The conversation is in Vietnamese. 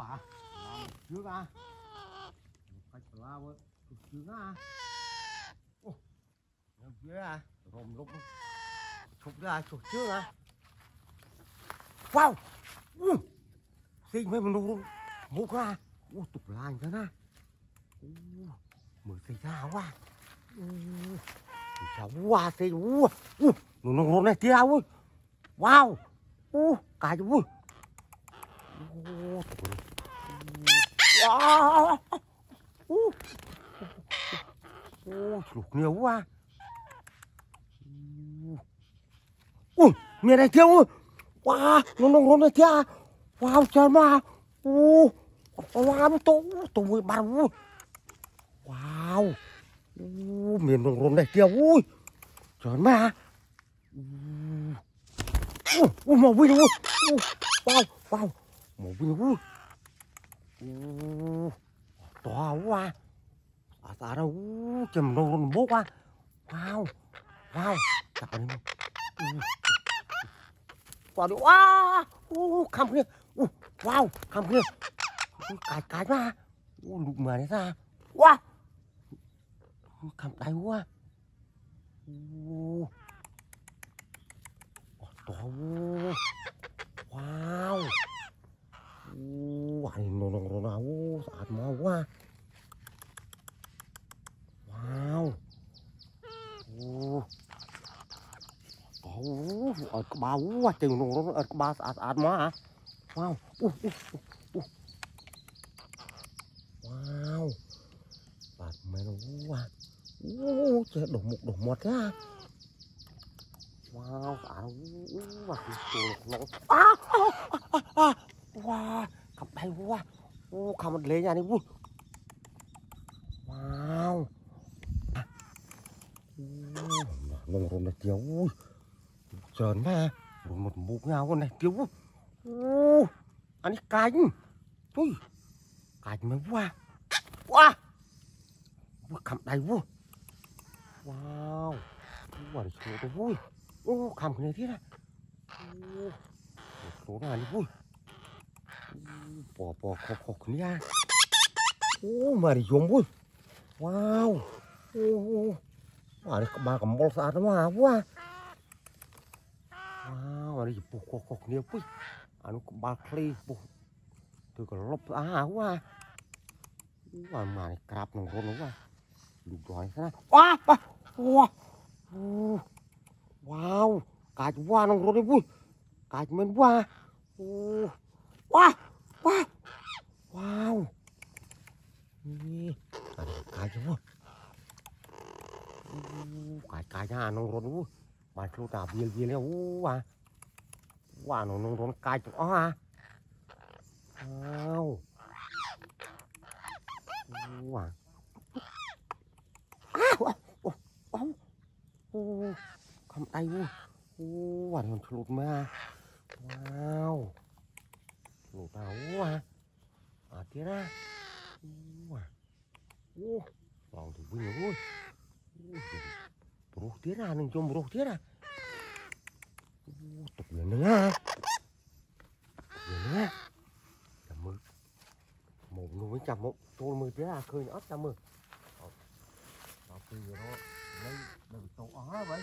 à trước à cách là quá trước à ô trước à rồng lúc chụp ra chụp trước à wow ừ. xin mấy mình mua qua ô tụt lành thế na mới xây ra quá cháu quá xây u nó nó nó này tia ui wow u cái ui Wow. Uh. Ôi, lục nhiều quá. Ui, à. mẹ này kêu ơi. Wow, nó nó nó kia. Wow, à. trời mà. Ô. Wow, tổ tổ mười ba. Wow. Ô, mẹ nó nó này kia. Ui. Trời mà. Ui, mà vui luôn. Wow, wow. Mà vui luôn. 오, 와, 와. 아, 따라, 우, 좀, 너, 뭐가? 와우, 와우. 자, 아니, 뭐. 와, 와, 오, 감기, 오, 와우, 감기. 가, 가자. 오, 누구만 해서. 와. 감, 나이, 와. 오. 와, 또, 와. អត់ក្បាលអូជើងនោះអត់ក្បាលស្អាតស្អាតមកហ៎វ៉ាវអូអូអូវ៉ាវបាទមែនអូវ៉ាអូចេះដុសមុខដុសមាត់ណាវ៉ាវស្អាតអូវ៉ាចូលក្នុងអាវ៉ាកំបែវ៉ាអូខំលេងអានេះវ៉ាវ៉ាវ nó rung nó chéo ui tròn ha một mũ ngao con này cứu ô ăn cánh ui cánh mới qua qua wow. cầm đầy vô wow quả để số tôi vui ô cầm cái này thế này ô số ngàn đi vui bỏ bỏ khóc khóc cái này ô mà đi dùng vui wow ô mà đi mà cầm bol sát nó mà quá รปุ๊กกกเนี่ยปุ๊ยอันบาคลีปุ๊กตัวก็ลบอ้าวว่าว่ามาในกราบหนองรนว่าดูกดอยนะว้าปะว้าว้าวกาจว่าหนองรนเลยปุ๊ยกาจมันว่าว้าว้าว้าวนี่กาจว่ากาจกาจหน้าหนองรนุ๊้มาครูตาเบียเบียเลยวว้าว่าหนูนุ่งทนกายจุอ้อเอาว่าอ้าวโอ้โอ้โอ้คำไอ้วูโอ้หวานมันถลุดมาว้าวหนูตาว้าอาเตี้ยนะว้าโอ้ลองดูวิ่งเลยบรูกเตี้ยนะหนึ่งจมบรูกเตี้ยนะตกเหลือนึงอ่ะ 잡모 돌무 대야 그인 앞 잡모 앞에 이거 내가 또 안아 봐이